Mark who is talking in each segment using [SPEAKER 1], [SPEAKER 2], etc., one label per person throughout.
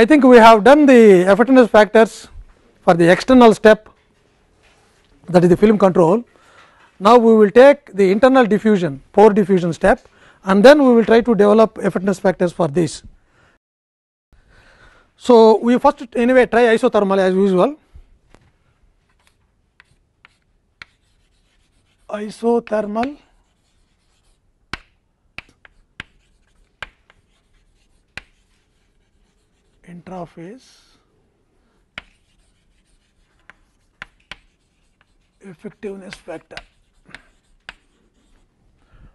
[SPEAKER 1] I think we have done the effectiveness factors for the external step that is the film control. Now, we will take the internal diffusion pore diffusion step and then we will try to develop effectiveness factors for this. So, we first anyway try isothermal as usual isothermal intraphase effectiveness factor.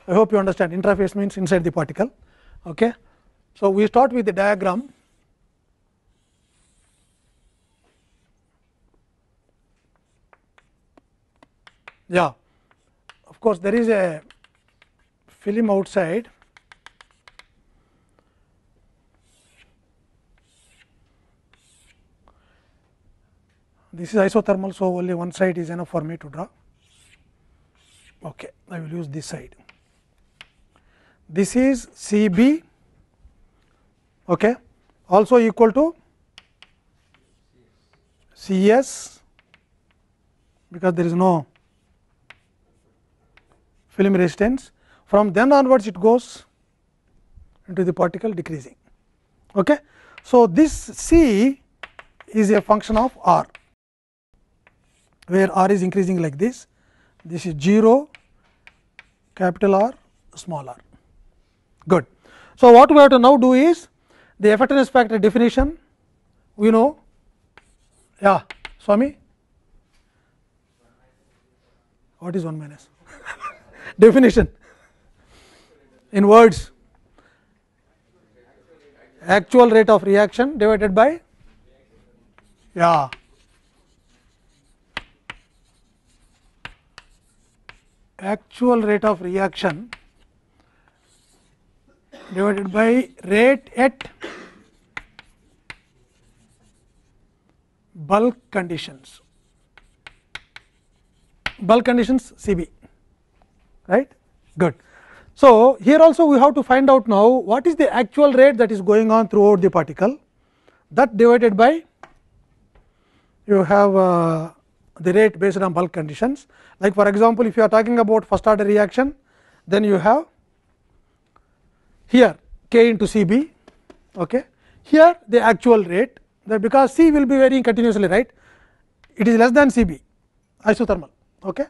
[SPEAKER 1] I hope you understand interface means inside the particle. Okay. So, we start with the diagram. Yeah, of course, there is a film outside. This is isothermal, so only one side is enough for me to draw. Okay, I will use this side. This is C B okay, also equal to C S because there is no film resistance. From then onwards, it goes into the particle decreasing. Okay. So, this C is a function of R where r is increasing like this, this is 0 capital R small r. Good. So, what we have to now do is the effectiveness factor definition we know yeah Swami what is 1 minus definition in words actual rate of reaction divided by yeah actual rate of reaction divided by rate at bulk conditions, bulk conditions CB, right? Good. So, here also we have to find out now what is the actual rate that is going on throughout the particle that divided by you have uh, the rate based on bulk conditions. Like for example, if you are talking about first order reaction, then you have here k into C b. Okay. Here the actual rate that because C will be varying continuously right, it is less than C b isothermal. Okay.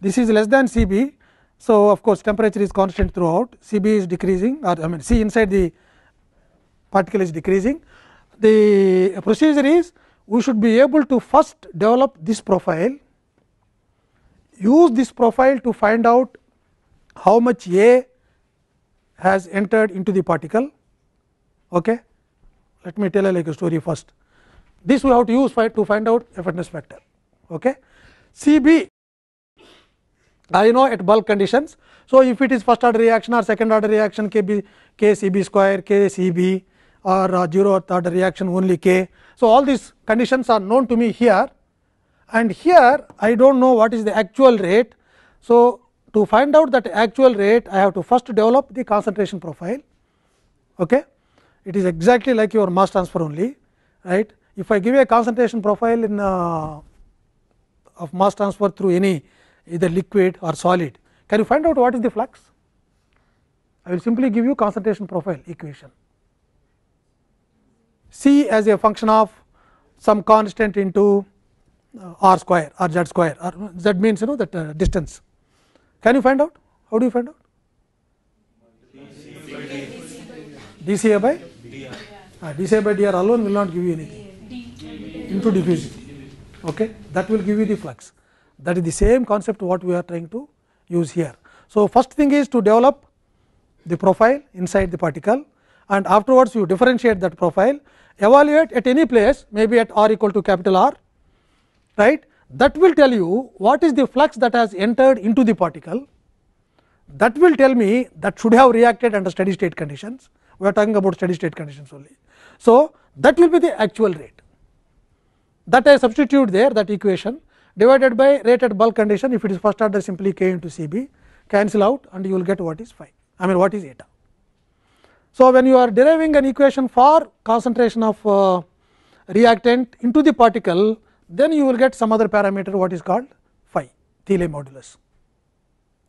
[SPEAKER 1] This is less than C b. So, of course, temperature is constant throughout C b is decreasing or I mean C inside the particle is decreasing. The procedure is we should be able to first develop this profile, use this profile to find out how much A has entered into the particle. Okay. Let me tell you like a story first. This we have to use to find out effectiveness factor. Okay. CB I know at bulk conditions. So, if it is first order reaction or second order reaction K B K C B square K C B or uh, zero order reaction only K. So, all these conditions are known to me here and here I do not know what is the actual rate. So, to find out that actual rate I have to first develop the concentration profile. Okay. It is exactly like your mass transfer only right. If I give a concentration profile in uh, of mass transfer through any either liquid or solid, can you find out what is the flux? I will simply give you concentration profile equation c as a function of some constant into uh, r square or z square or z means you know that uh, distance. Can you find out? How do you find out? dca by uh, dr. by dr alone will not give you anything into diffusion. Okay, that will give you the flux. That is the same concept what we are trying to use here. So first thing is to develop the profile inside the particle, and afterwards you differentiate that profile evaluate at any place maybe at r equal to capital R right that will tell you what is the flux that has entered into the particle that will tell me that should have reacted under steady state conditions we are talking about steady state conditions only. So, that will be the actual rate that I substitute there that equation divided by rate at bulk condition if it is first order simply k into C b cancel out and you will get what is phi I mean what is eta. So, when you are deriving an equation for concentration of uh, reactant into the particle, then you will get some other parameter what is called phi Thiele modulus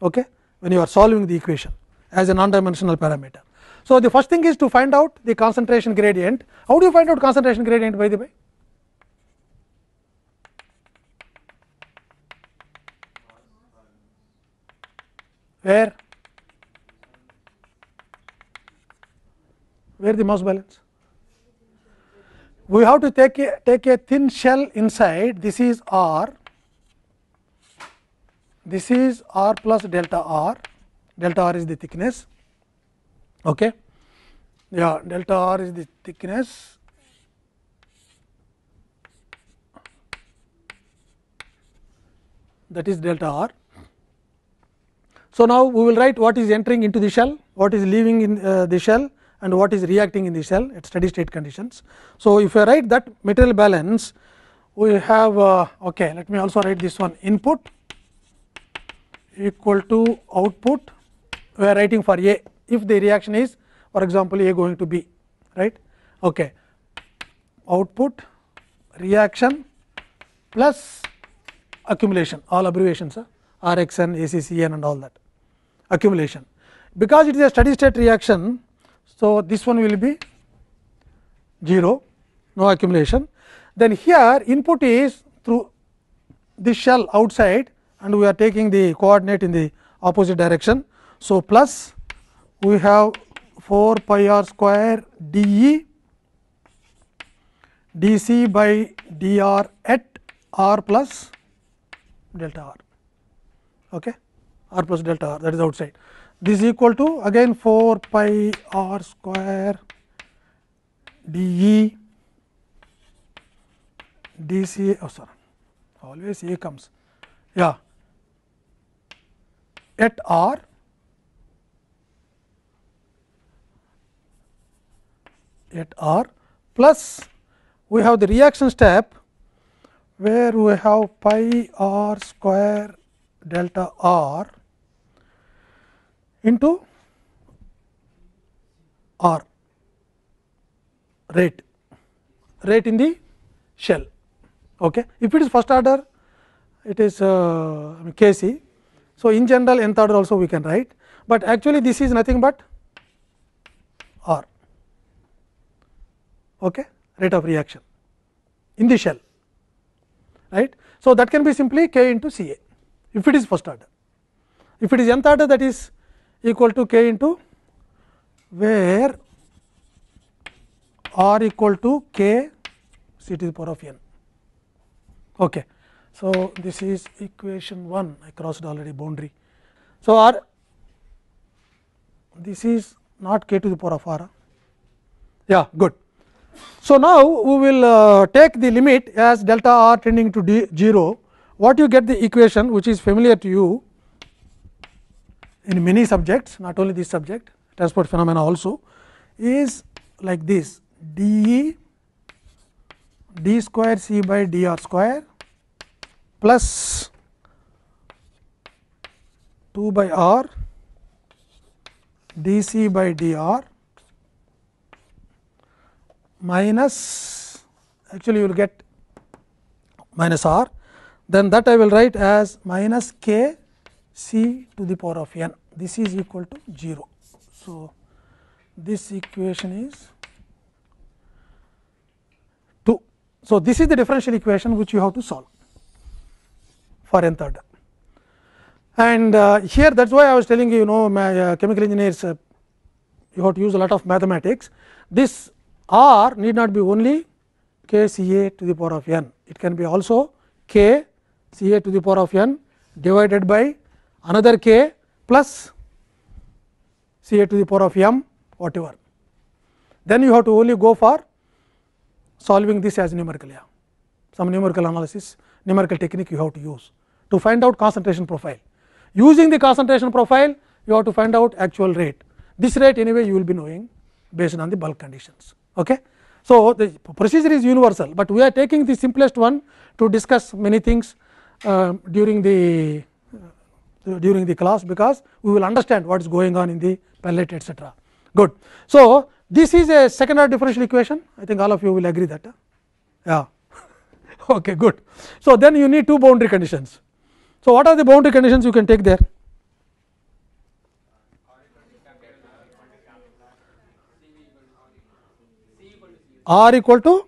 [SPEAKER 1] okay, when you are solving the equation as a non dimensional parameter. So, the first thing is to find out the concentration gradient. How do you find out concentration gradient by the way? Where? where the mass balance we have to take a, take a thin shell inside this is r this is r plus delta r delta r is the thickness okay yeah delta r is the thickness that is delta r so now we will write what is entering into the shell what is leaving in uh, the shell and what is reacting in the cell at steady state conditions. So, if I write that material balance, we have uh, okay, let me also write this one input equal to output, we are writing for A if the reaction is for example, A going to B right. Okay. Output reaction plus accumulation all abbreviations uh, RXN, ACCN and all that accumulation. Because it is a steady state reaction, so, this one will be 0 no accumulation. Then here input is through this shell outside and we are taking the coordinate in the opposite direction. So, plus we have 4 pi r square d e d c by d r at r plus delta r okay? r plus delta r that is outside this is equal to again 4 pi r square d e d c oh sorry always a comes yeah at r at r plus we have the reaction step where we have pi r square delta r into R rate, rate in the shell. Okay. If it is first order, it is uh, K c. So, in general nth order also we can write, but actually this is nothing but R okay, rate of reaction in the shell. right? So, that can be simply K into C A if it is first order. If it is nth order that is equal to k into where r equal to k c to the power of n. Okay. So, this is equation 1 I crossed already boundary. So, r this is not k to the power of r yeah good. So, now we will uh, take the limit as delta r tending to d 0 what you get the equation which is familiar to you in many subjects not only this subject transport phenomena also is like this d d square c by d r square plus 2 by r d c by d r minus actually you will get minus r then that I will write as minus k c to the power of n this is equal to 0. So, this equation is 2. So, this is the differential equation which you have to solve for nth order. And uh, here that is why I was telling you, you know my, uh, chemical engineers uh, you have to use a lot of mathematics. This r need not be only k C A to the power of n, it can be also k C A to the power of n divided by another k plus C a to the power of m whatever. Then you have to only go for solving this as numerical, yeah. some numerical analysis, numerical technique you have to use to find out concentration profile. Using the concentration profile, you have to find out actual rate. This rate anyway you will be knowing based on the bulk conditions. Okay? So, the procedure is universal, but we are taking the simplest one to discuss many things uh, during the during the class, because we will understand what is going on in the pellet etc. Good. So, this is a second order differential equation I think all of you will agree that yeah okay good. So, then you need two boundary conditions. So, what are the boundary conditions you can take there? R equal to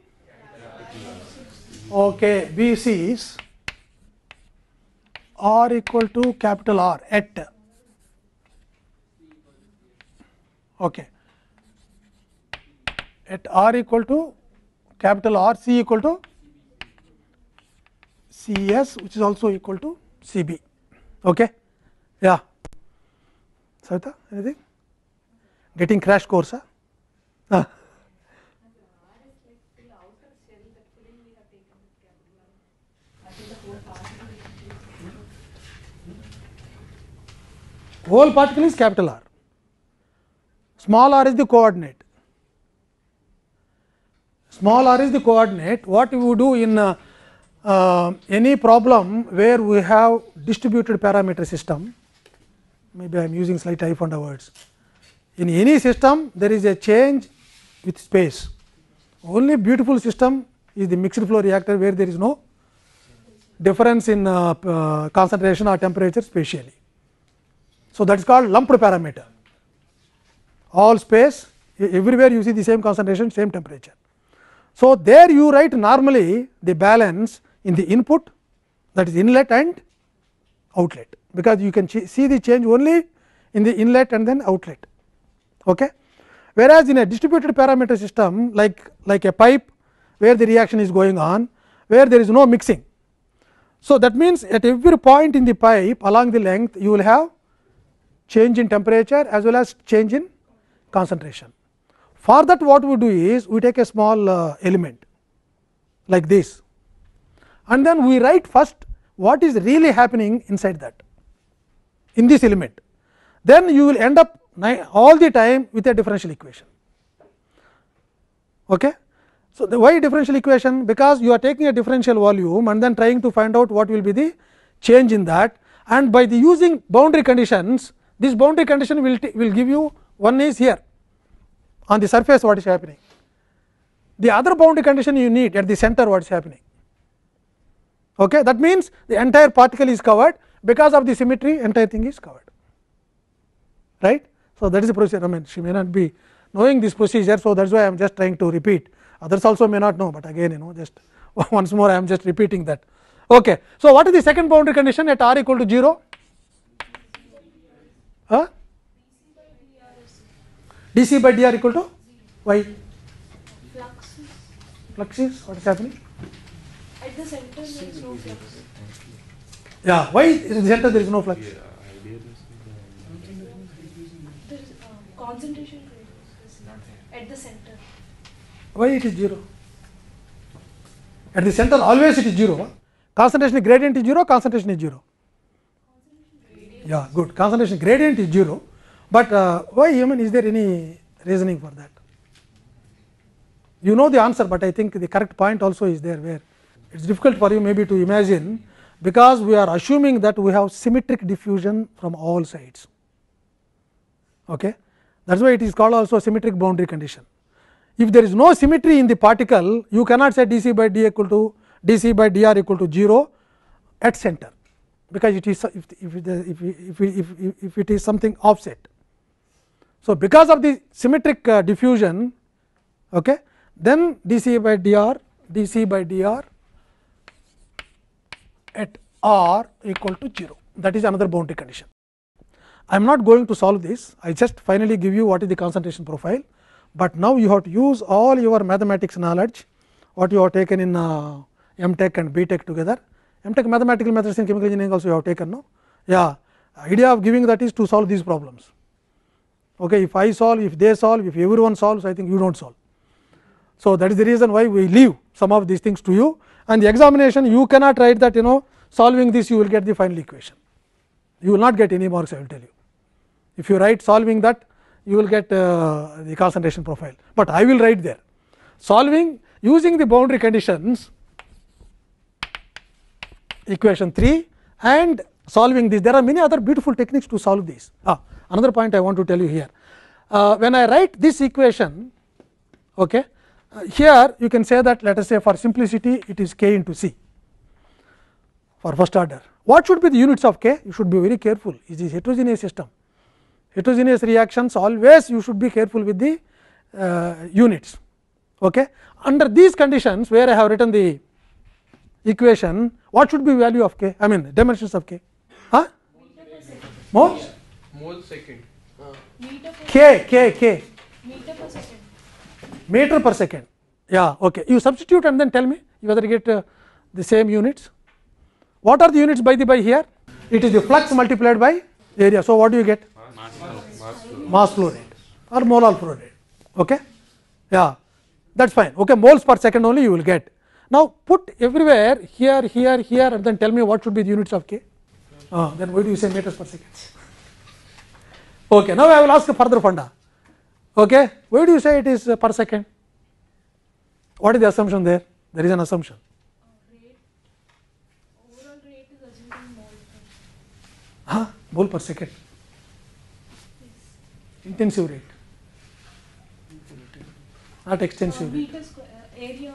[SPEAKER 1] okay, B C is r equal to capital R at okay at r equal to capital R C equal to C S which is also equal to C B. Okay? Yeah. Savita, anything? Getting crash course? Huh? whole particle is capital R, small r is the coordinate, small r is the coordinate. What you do in uh, uh, any problem where we have distributed parameter system, maybe I am using slight hyphen words. In any system, there is a change with space. Only beautiful system is the mixed flow reactor where there is no difference in uh, uh, concentration or temperature spatially. So, that is called lumped parameter all space everywhere you see the same concentration same temperature. So, there you write normally the balance in the input that is inlet and outlet because you can see the change only in the inlet and then outlet. Okay? Whereas, in a distributed parameter system like, like a pipe where the reaction is going on where there is no mixing. So, that means, at every point in the pipe along the length you will have change in temperature as well as change in concentration. For that what we do is, we take a small uh, element like this and then we write first what is really happening inside that, in this element. Then you will end up all the time with a differential equation. Okay? So, the why differential equation? Because you are taking a differential volume and then trying to find out what will be the change in that and by the using boundary conditions this boundary condition will, will give you one is here on the surface what is happening. The other boundary condition you need at the center what is happening. Okay? That means, the entire particle is covered because of the symmetry entire thing is covered. Right? So, that is the procedure I mean she may not be knowing this procedure. So, that is why I am just trying to repeat others also may not know, but again you know just once more I am just repeating that. Okay. So, what is the second boundary condition at r equal to 0? DC by dr equal to y. Flux. Flux is what is happening? At the center there is no flux. Yeah, why in the center there is no flux? Yeah, there is not there. At the center. Why it is zero? At the center always it is zero. Concentration gradient is zero, concentration is zero. Yeah, good. Concentration gradient is 0, but uh, why human? is there any reasoning for that? You know the answer, but I think the correct point also is there where it is difficult for you maybe to imagine because we are assuming that we have symmetric diffusion from all sides. Okay? That is why it is called also symmetric boundary condition. If there is no symmetry in the particle, you cannot say d c by d equal to d c by d r equal to 0 at center because it is if if, if, if, if, if it is something offset. So, because of the symmetric uh, diffusion okay, then d c by d r d c by d r at r equal to 0 that is another boundary condition. I am not going to solve this I just finally give you what is the concentration profile, but now you have to use all your mathematics knowledge what you have taken in uh, M tech and B tech together taken mathematical methods in chemical engineering also you have taken no yeah idea of giving that is to solve these problems okay if i solve if they solve if everyone solves i think you don't solve so that is the reason why we leave some of these things to you and the examination you cannot write that you know solving this you will get the final equation you will not get any marks i will tell you if you write solving that you will get uh, the concentration profile but i will write there solving using the boundary conditions equation 3 and solving this. There are many other beautiful techniques to solve this. Ah, another point I want to tell you here. Uh, when I write this equation, okay, uh, here you can say that let us say for simplicity it is k into c for first order. What should be the units of k? You should be very careful. It is heterogeneous system. Heterogeneous reactions always you should be careful with the uh, units. Okay. Under these conditions where I have written the equation, what should be value of k? I mean dimensions of k. Huh? Mole? Mole second. K, K, K. Meter per second. Meter per second. Yeah, okay. You substitute and then tell me whether you get uh, the same units. What are the units by the by here? It is the flux multiplied by area. So, what do you get? Mass, mass flow rate or molar flow rate. Okay? Yeah, that's fine. Okay, moles per second only you will get. Now, put everywhere here, here, here and then tell me what should be the units of k. Uh, then why do you say meters per second? Okay, now I will ask a further funda. Okay, why do you say it is uh, per second? What is the assumption there? There is an assumption. Huh? Mole per second. Intensive rate. Not extensive uh, rate. Uh, area.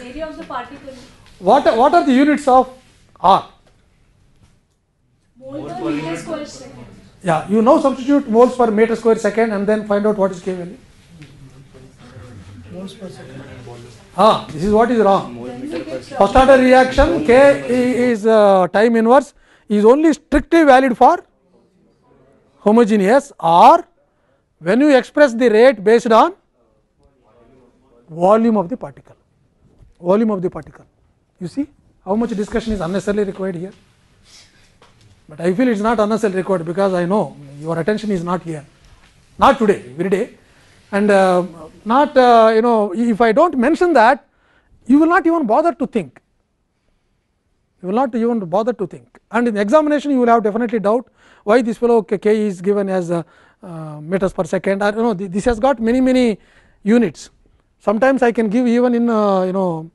[SPEAKER 1] Area of the particle. What, what are the units of R? Moles per meter square second. Yeah, you now substitute moles per meter square second and then find out what is K value. Moles per second. Ah, this is what is wrong. First order reaction K is uh, time inverse is only strictly valid for homogeneous or when you express the rate based on volume of the particle. volume of the particle. You see how much discussion is unnecessarily required here. But I feel it is not unnecessarily required because I know your attention is not here, not today, every day, and uh, not uh, you know if I don't mention that, you will not even bother to think. You will not even bother to think, and in examination you will have definitely doubt why this fellow k, k is given as uh, meters per second, I, you know this has got many many units sometimes I can give even in uh, you know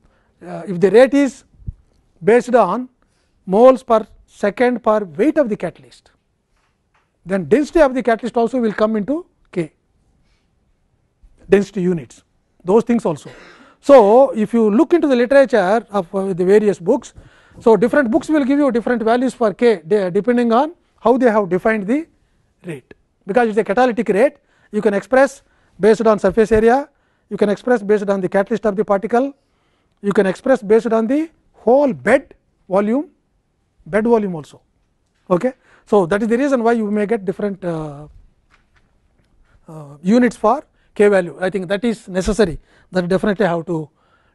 [SPEAKER 1] uh, if the rate is based on moles per second per weight of the catalyst, then density of the catalyst also will come into K density units those things also. So, if you look into the literature of uh, the various books, so different books will give you different values for K depending on how they have defined the rate because it is a catalytic rate you can express based on surface area, you can express based on the catalyst of the particle, you can express based on the whole bed volume, bed volume also. Okay. So, that is the reason why you may get different uh, uh, units for k value. I think that is necessary, that definitely have to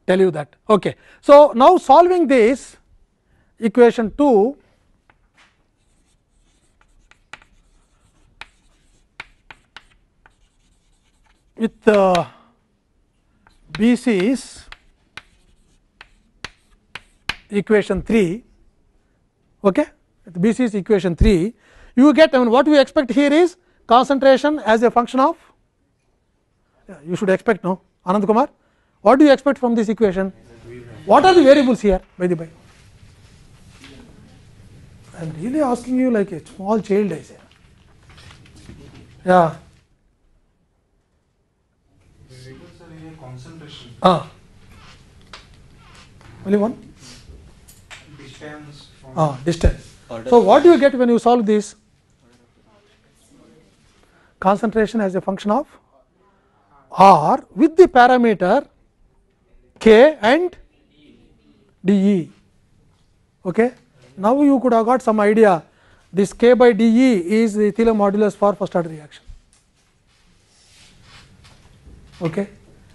[SPEAKER 1] tell you that. Okay. So, now solving this equation 2, with uh, BC is equation 3 okay BC is equation 3 you get I mean what we expect here is concentration as a function of you should expect no Anand Kumar what do you expect from this equation what are the variables here by the way, I am really asking you like a small child I say yeah Ah. Only one? Distance. ah, distance. So, what do you get when you solve this? Concentration as a function of R with the parameter K and dE. Okay? Now, you could have got some idea this K by dE is the Thiele modulus for first order reaction. Okay?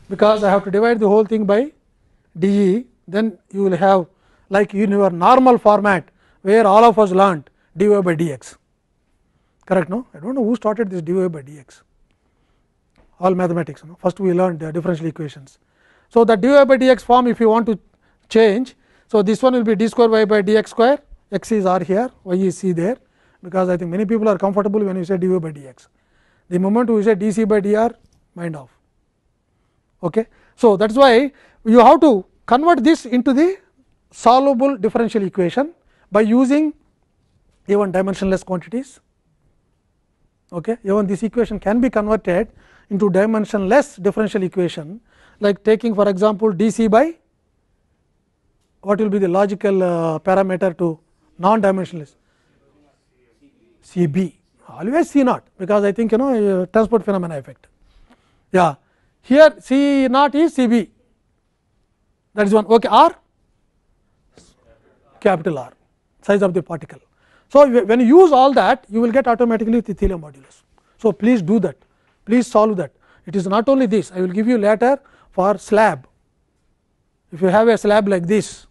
[SPEAKER 1] because I have to divide the whole thing by d e then you will have like in your normal format where all of us learnt d y by d x correct no I do not know who started this d y by d x all mathematics no? first we learnt the differential equations. So, that d y by d x form if you want to change. So, this one will be d square y by d x square x is r here y is c there because I think many people are comfortable when you say d y by d x. The moment we say d c by d r mind off Okay. So, that is why you have to convert this into the solvable differential equation by using even dimensionless quantities. Okay. Even this equation can be converted into dimensionless differential equation like taking for example, d c by what will be the logical uh, parameter to non dimensionless c b always c naught because I think you know uh, transport phenomena effect. Yeah here C naught is C B that is one okay R capital R size of the particle. So, when you use all that you will get automatically the Thiele modulus. So, please do that please solve that it is not only this I will give you later for slab if you have a slab like this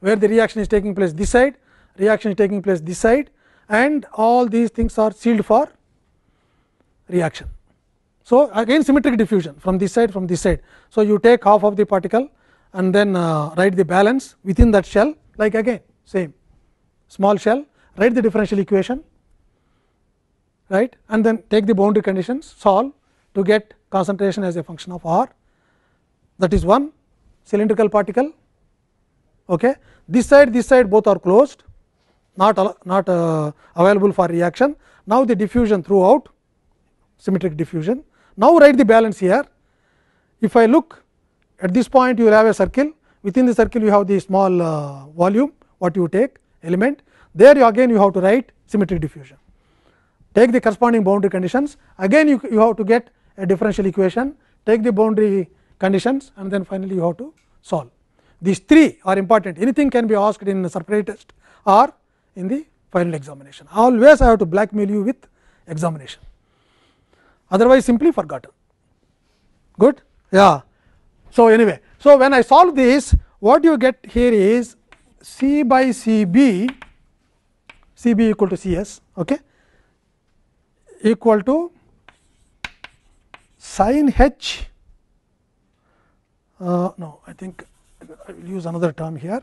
[SPEAKER 1] where the reaction is taking place this side reaction is taking place this side and all these things are sealed for reaction. So, again symmetric diffusion from this side from this side. So, you take half of the particle and then uh, write the balance within that shell like again same small shell write the differential equation right and then take the boundary conditions solve to get concentration as a function of r that is one cylindrical particle okay this side this side both are closed not not uh, available for reaction now the diffusion throughout symmetric diffusion now, write the balance here. If I look at this point, you will have a circle. Within the circle, you have the small uh, volume, what you take element. There you again you have to write symmetric diffusion. Take the corresponding boundary conditions. Again, you, you have to get a differential equation. Take the boundary conditions and then finally, you have to solve. These three are important. Anything can be asked in the separate test or in the final examination. Always I have to blackmail you with examination otherwise simply forgotten good yeah so anyway so when i solve this what you get here is c by c b c b equal to c s okay equal to sin h uh, no i think i will use another term here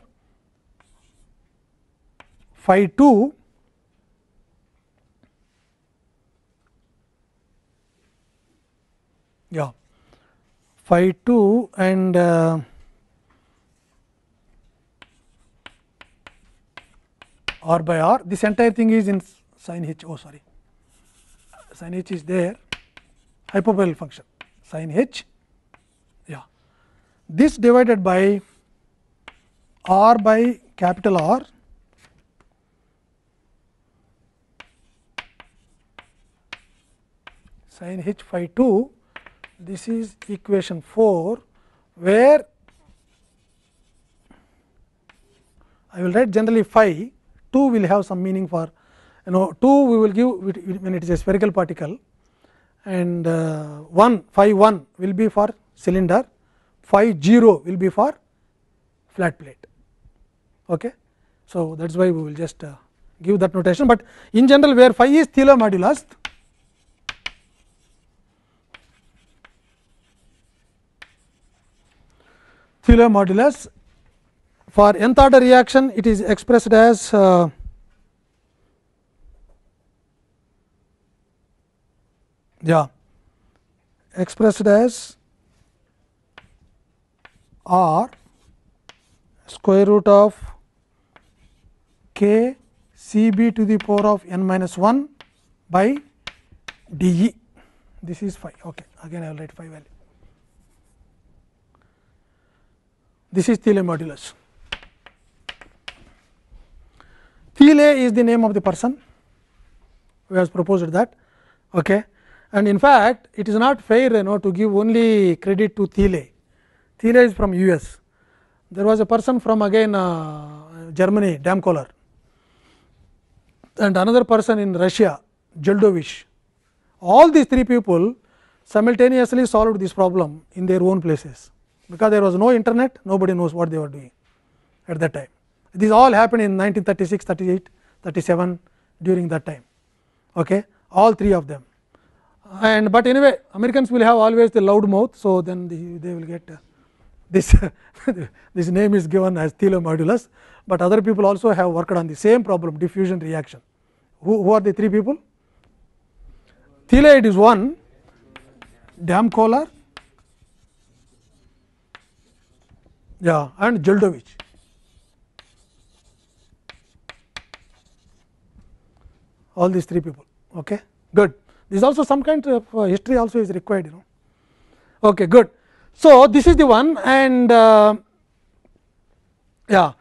[SPEAKER 1] phi 2 yeah phi 2 and uh, r by r this entire thing is in sin h oh sorry sin h is there Hyperbolic function sin h yeah this divided by r by capital R sin h phi 2 this is equation 4, where I will write generally phi 2 will have some meaning for you know 2 we will give when it is a spherical particle and uh, 1 phi 1 will be for cylinder, phi 0 will be for flat plate. Okay. So, that is why we will just uh, give that notation, but in general where phi is Thiele modulus Euler modulus. For nth order reaction, it is expressed as uh, yeah, expressed as R square root of k c b to the power of n minus 1 by d e. This is phi. Okay. Again, I will write phi value. This is Thiele modulus. Thiele is the name of the person who has proposed that. Okay. And in fact, it is not fair you know, to give only credit to Thiele. Thiele is from US. There was a person from again uh, Germany, Damkohler, and another person in Russia, Jeldovich. All these three people simultaneously solved this problem in their own places because there was no internet nobody knows what they were doing at that time. This all happened in 1936, 38, 37 during that time, okay, all three of them. And, but anyway Americans will have always the loud mouth. So, then the, they will get uh, this this name is given as Thiele modulus, but other people also have worked on the same problem diffusion reaction. Who, who are the three people? Thiele it is one, Damkohler yeah, and Zeldovich. All these three people. Okay, good. This also some kind of uh, history also is required. You know. Okay, good. So this is the one, and uh, yeah,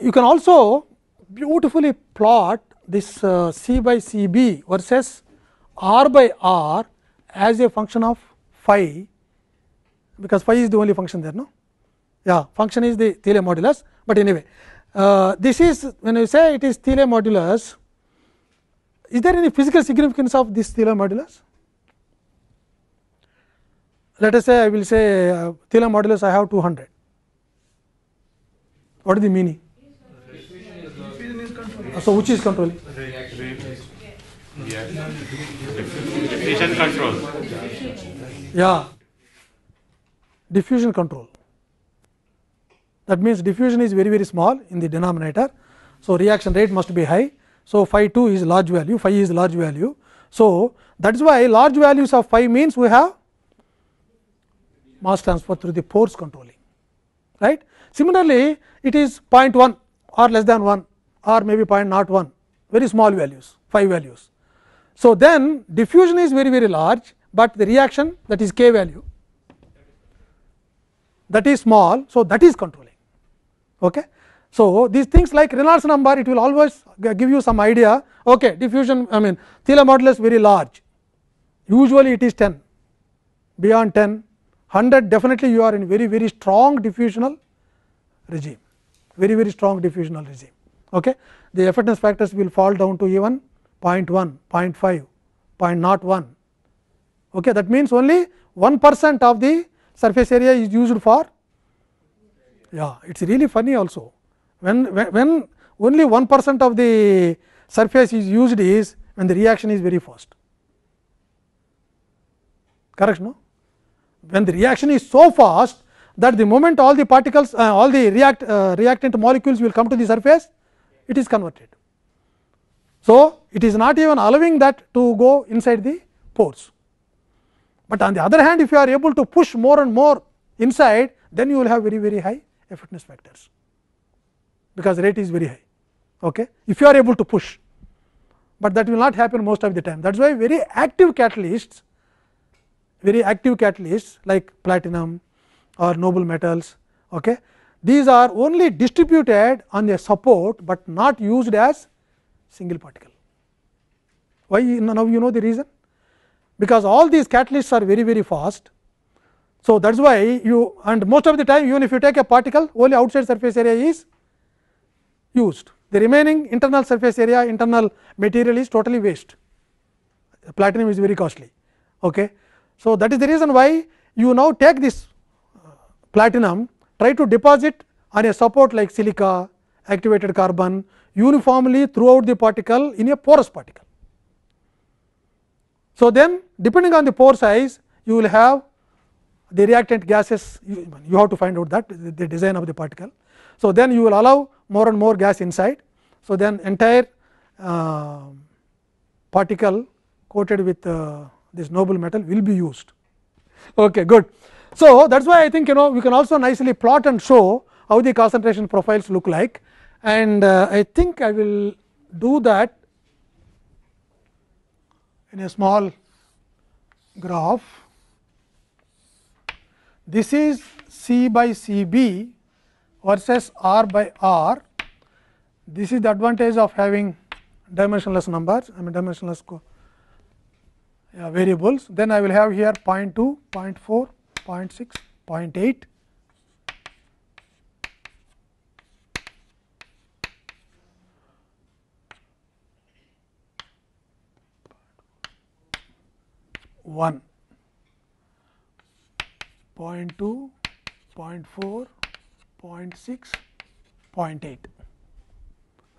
[SPEAKER 1] you can also beautifully plot this uh, c by c b versus r by r as a function of phi, because phi is the only function there. No yeah function is the Thiele modulus, but anyway uh, this is when you say it is Thiele modulus is there any physical significance of this Thiele modulus? Let us say I will say uh, Thiele modulus I have 200. What is the meaning? Uh, so, which is controlling? Diffusion control. Yeah, diffusion control that means diffusion is very very small in the denominator. So, reaction rate must be high. So, phi 2 is large value, phi is large value. So, that is why large values of phi means we have mass transfer through the pores controlling. right? Similarly, it is 0.1 or less than 1 or maybe 0.01 very small values, phi values. So, then diffusion is very very large, but the reaction that is k value that is small. So, that is controlling. Okay. So, these things like Reynolds number it will always give you some idea okay, diffusion I mean Thiele modulus very large usually it is 10 beyond 10 100 definitely you are in very very strong diffusional regime very very strong diffusional regime. Okay. The effectiveness factors will fall down to even 0 0.1, 0 0.5, 0.01. Okay. That means, only 1 percent of the surface area is used for yeah it is really funny also when, when, when only 1 percent of the surface is used is when the reaction is very fast correct no when the reaction is so fast that the moment all the particles uh, all the react uh, reactant molecules will come to the surface it is converted so it is not even allowing that to go inside the pores but on the other hand if you are able to push more and more inside then you will have very very high fitness factors because rate is very high okay if you are able to push but that will not happen most of the time thats why very active catalysts very active catalysts like platinum or noble metals okay these are only distributed on a support but not used as single particle why now you know the reason because all these catalysts are very very fast So, that is why you and most of the time even if you take a particle only outside surface area is used the remaining internal surface area internal material is totally waste platinum is very costly. Okay. So, that is the reason why you now take this uh, platinum try to deposit on a support like silica activated carbon uniformly throughout the particle in a porous particle. So, then depending on the pore size you will have the reactant gases you, you have to find out that the, design of the particle. So, then you will allow more and more gas inside. So, then entire uh, particle coated with uh, this noble metal will be used. Okay, good. So, that is why I think you know we can also nicely plot and show how the concentration profiles look like and uh, I think I will do that in a small graph. This is C by C B versus R by R. This is the advantage of having dimensionless numbers, I mean dimensionless yeah, variables. Then I will have here 0 0.2, 0 0.4, 0.6, 0 0.8. One. 0.2, 0.4, 0.6, 0.8.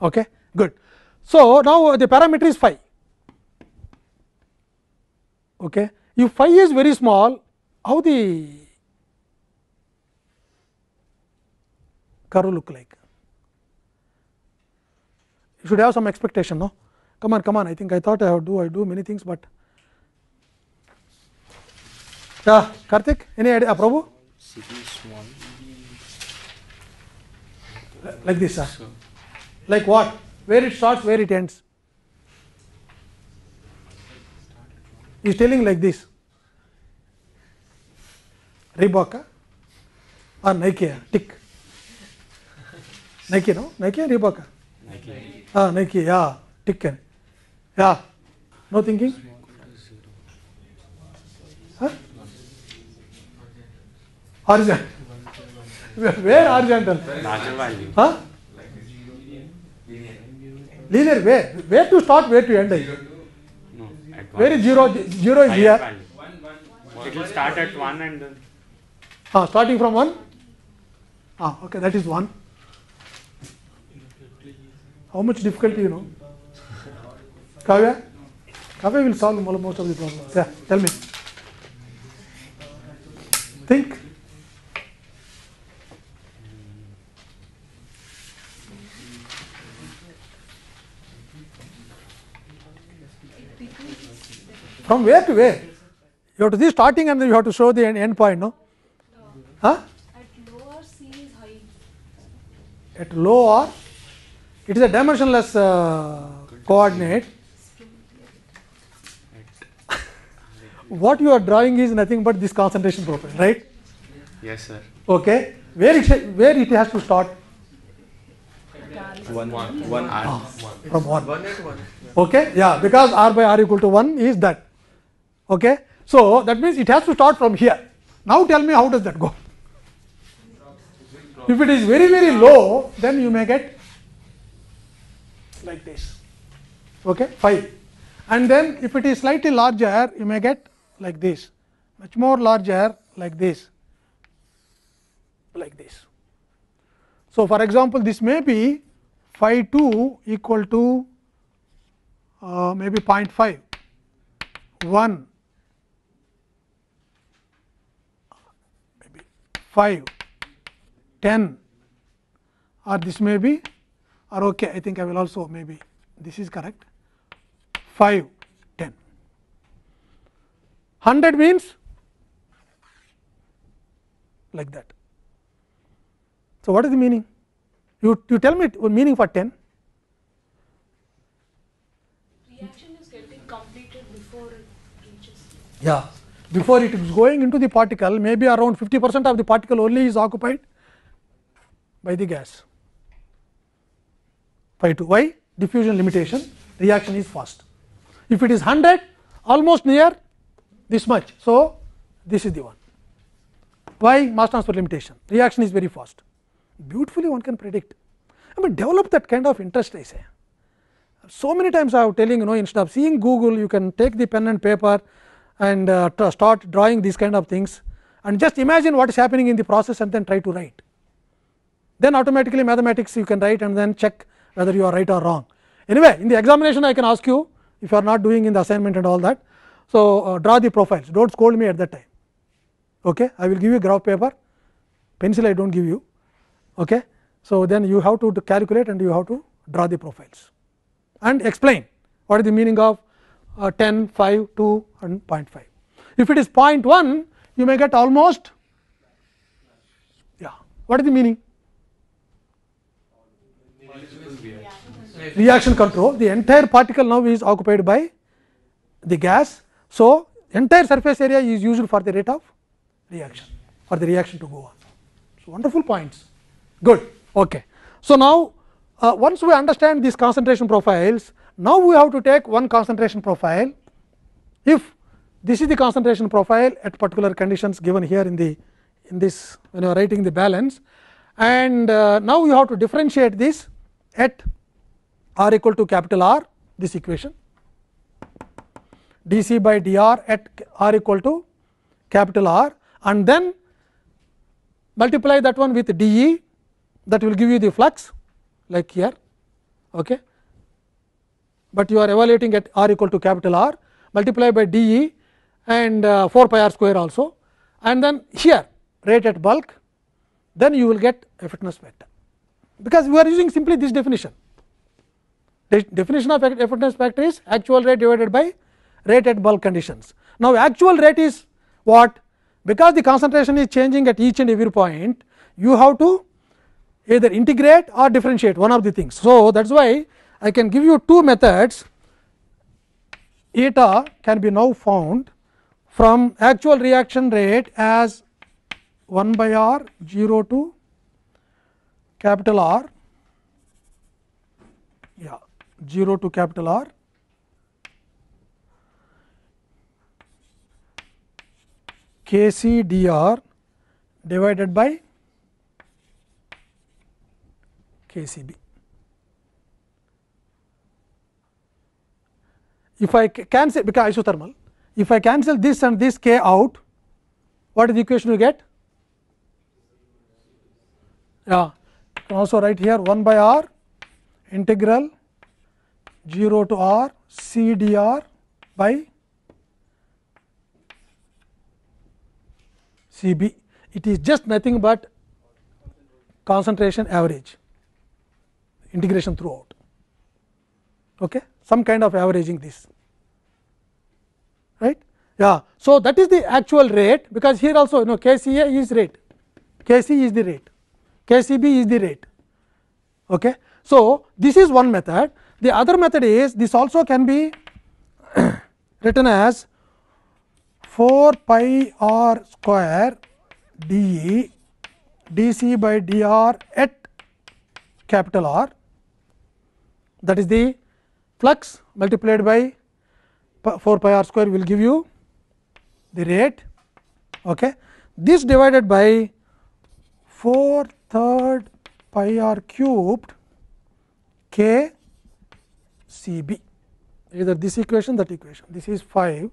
[SPEAKER 1] Okay, good. So, now uh, the parameter is phi. Okay. If phi is very small, how the curve look like? You should have some expectation, no? Come on, come on. I think I thought I would do, I do many things, but Yeah, Karthik, any idea? Prabhu? Like this, sir. Like what? Where it starts, where it ends. He's telling like this. Reebok or Nike? Tick. Nike, no? Nike or Reebok? Nike. Ah, Nike, yeah. Tick. Yeah. No thinking? Yeah. where horizontal huh linear where where to start where to end no, where is zero zero is here it will start at 1 and then ah starting from 1 ah okay that is 1 how much difficulty you know kavya kavya will solve most of the problems yeah tell me think From where to where? You have to see starting and then you have to show the end, end point, no? Huh? At lower, C is high. At lower, It is a dimensionless uh, coordinate. what you are drawing is nothing but this concentration profile, right? Yes, sir. Okay. Where it, where it has to start? One, one, one, r. Ah, from one. One at one. Okay. Yeah, because r by r equal to one is that. Okay. So, that means it has to start from here. Now, tell me how does that go? If it is very very low, then you may get like this, okay, 5. And then if it is slightly larger, you may get like this, much more larger like this, like this. So, for example, this may be phi 2 equal to uh, maybe 0 0.5, 1 5, 10 or this may be or okay, I think I will also maybe this is correct 5, 10. 100 means like that. So, what is the meaning? You, you tell me meaning for 10. Reaction is getting completed before it reaches. Yeah before it is going into the particle maybe around 50 percent of the particle only is occupied by the gas phi 2 why diffusion limitation reaction is fast if it is 100 almost near this much so this is the one why mass transfer limitation reaction is very fast beautifully one can predict i mean develop that kind of interest i say so many times i have telling you know instead of seeing google you can take the pen and paper and uh, start drawing these kind of things and just imagine what is happening in the process and then try to write. Then automatically mathematics you can write and then check whether you are right or wrong. Anyway, in the examination I can ask you if you are not doing in the assignment and all that. So, uh, draw the profiles do not scold me at that time. Okay? I will give you graph paper pencil I do not give you. Okay? So, then you have to, to calculate and you have to draw the profiles and explain what is the meaning of uh, 10, 5, 2 and 0.5. If it is 0.1 you may get almost yeah. What is the meaning? Reaction control the entire particle now is occupied by the gas. So, entire surface area is used for the rate of reaction for the reaction to go on. So, wonderful points good ok. So, now uh, once we understand these concentration profiles now, we have to take one concentration profile. If this is the concentration profile at particular conditions given here in the in this when you are writing the balance and uh, now you have to differentiate this at r equal to capital R this equation dc by dr at r equal to capital R and then multiply that one with dE that will give you the flux like here okay but you are evaluating at r equal to capital R multiplied by d e and uh, 4 pi r square also and then here rate at bulk then you will get effectiveness factor because we are using simply this definition. The definition of effectiveness factor is actual rate divided by rate at bulk conditions. Now, actual rate is what? Because the concentration is changing at each and every point, you have to either integrate or differentiate one of the things. So, that is why I can give you two methods eta can be now found from actual reaction rate as 1 by r 0 to capital R yeah 0 to capital R k c d r divided by k c b. if I cancel because isothermal, if I cancel this and this k out, what is the equation you get? Yeah, can also write here 1 by r integral 0 to r c d r by c b. It is just nothing but concentration average integration throughout. Okay some kind of averaging this right yeah so that is the actual rate because here also you know kca is rate kc is the rate kcb is the rate okay so this is one method the other method is this also can be written as 4 pi r square d dc by dr at capital R that is the flux multiplied by 4 pi r square will give you the rate. Okay. This divided by 4 third pi r cubed k c b either this equation that equation this is 5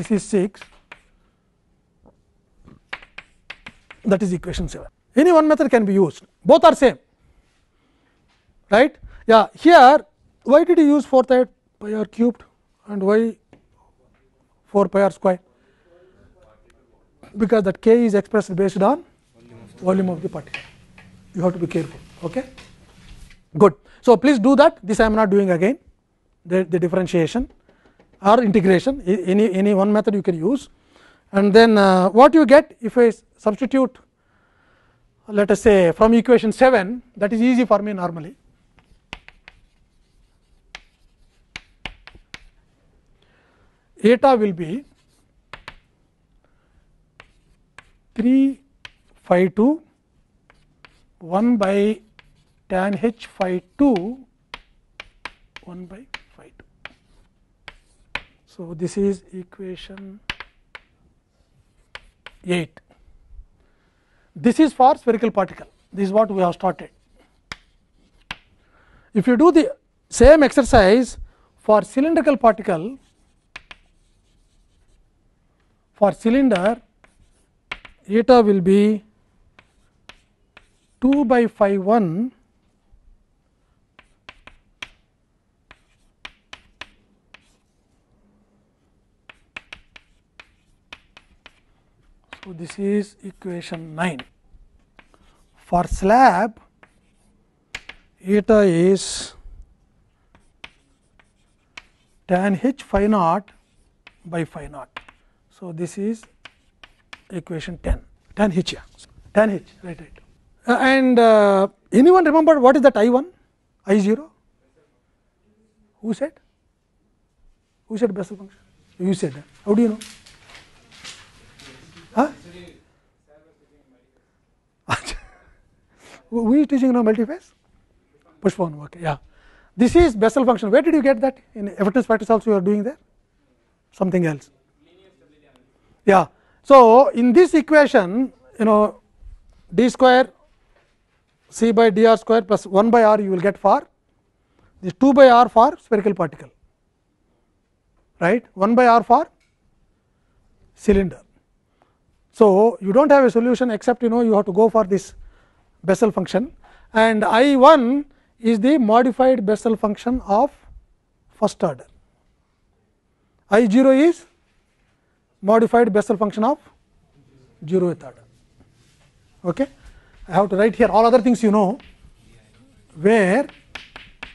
[SPEAKER 1] this is 6 that is equation 7 any one method can be used both are same right yeah here why did he use four pi, pi r cubed and why 4 pi r square? Because that k is expressed based on volume of the particle. You have to be careful. Okay? Good. So, please do that. This I am not doing again. The, the differentiation or integration, any, any one method you can use. And then uh, what you get if I substitute, let us say, from equation 7, that is easy for me normally. theta will be 3 phi 2 1 by tan h phi 2 1 by phi 2. So, this is equation 8. This is for spherical particle, this is what we have started. If you do the same exercise for cylindrical particle, for cylinder, eta will be 2 by phi 1 So, this is equation 9. For slab, eta is tan h phi naught by phi naught. So, this is equation 10, tan h, yeah. tan h, right, right. Uh, and uh, anyone remember what is that I 1, I 0? Who said? Who said Bessel function? You said that. How do you know? Huh? Who is teaching now multiphase? forward okay, yeah. This is Bessel function. Where did you get that? In evidence practice also you are doing there? Something else. Yeah. So, in this equation you know d square c by dr square plus 1 by r you will get for this 2 by r for spherical particle right 1 by r for cylinder. So, you do not have a solution except you know you have to go for this Bessel function and I 1 is the modified Bessel function of first order. I 0 is modified Bessel function of 0th order. Okay. I have to write here all other things you know, where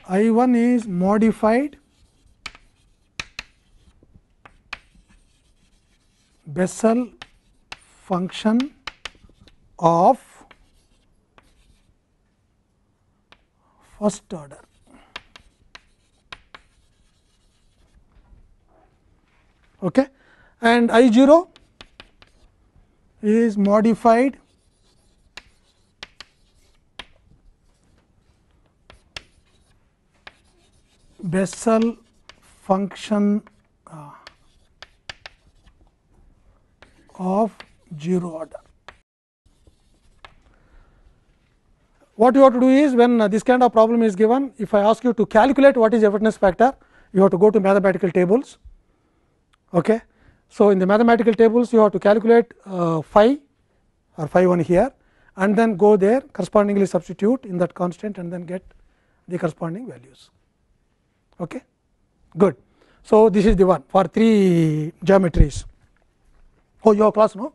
[SPEAKER 1] I 1 is modified Bessel function of first order. Okay and I 0 is modified Bessel function uh, of 0 order. What you have to do is when uh, this kind of problem is given, if I ask you to calculate what is effectiveness factor, you have to go to mathematical tables. Okay. So, in the mathematical tables you have to calculate uh, phi or phi 1 here and then go there correspondingly substitute in that constant and then get the corresponding values. Okay? Good. So, this is the one for three geometries. Oh, your class no?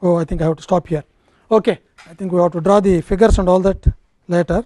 [SPEAKER 1] Oh, I think I have to stop here. Okay. I think we have to draw the figures and all that later.